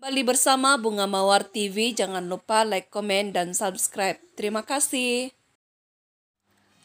Bali bersama Bunga Mawar TV. Jangan lupa like, komen, dan subscribe. Terima kasih.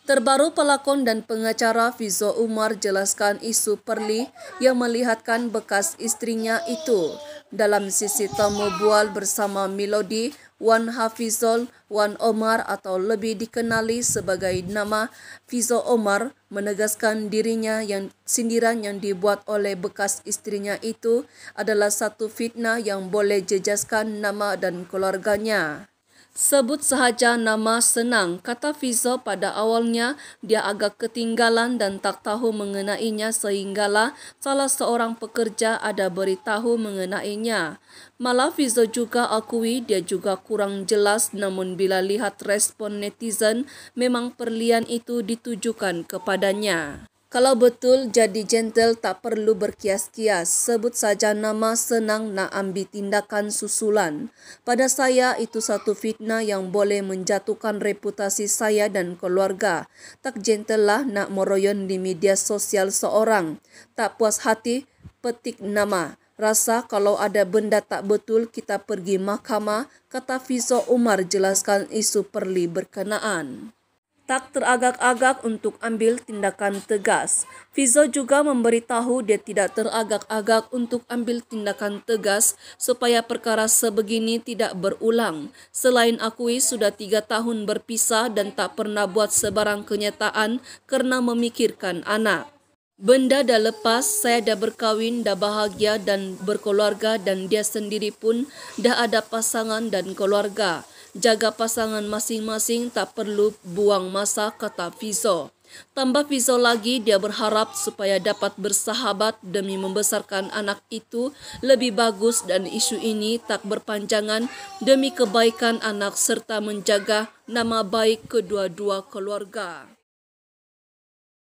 Terbaru pelakon dan pengacara Fizo Umar jelaskan isu Perli yang melihatkan bekas istrinya itu dalam sisi tamu bual bersama Melody, Wan Hafizol, Wan Omar atau lebih dikenali sebagai nama Fizo Omar menegaskan dirinya yang sindiran yang dibuat oleh bekas istrinya itu adalah satu fitnah yang boleh jejaskan nama dan keluarganya. Sebut sahaja nama Senang, kata Fizo pada awalnya dia agak ketinggalan dan tak tahu mengenainya sehinggalah salah seorang pekerja ada beritahu mengenainya. Malah Fizo juga akui dia juga kurang jelas namun bila lihat respon netizen memang perlian itu ditujukan kepadanya. Kalau betul jadi gentle tak perlu berkias-kias, sebut saja nama senang nak ambil tindakan susulan. Pada saya itu satu fitnah yang boleh menjatuhkan reputasi saya dan keluarga. Tak gentle lah nak meroyon di media sosial seorang. Tak puas hati, petik nama. Rasa kalau ada benda tak betul kita pergi mahkamah, kata Fizo Umar jelaskan isu perli berkenaan tak teragak-agak untuk ambil tindakan tegas. Fizo juga memberitahu dia tidak teragak-agak untuk ambil tindakan tegas supaya perkara sebegini tidak berulang. Selain akui sudah tiga tahun berpisah dan tak pernah buat sebarang kenyataan karena memikirkan anak. Benda dah lepas, saya dah berkahwin, dah bahagia dan berkeluarga dan dia sendiri pun dah ada pasangan dan keluarga. Jaga pasangan masing-masing tak perlu buang masa kata Fiso. Tambah Fizo lagi, dia berharap supaya dapat bersahabat demi membesarkan anak itu lebih bagus dan isu ini tak berpanjangan demi kebaikan anak serta menjaga nama baik kedua-dua keluarga.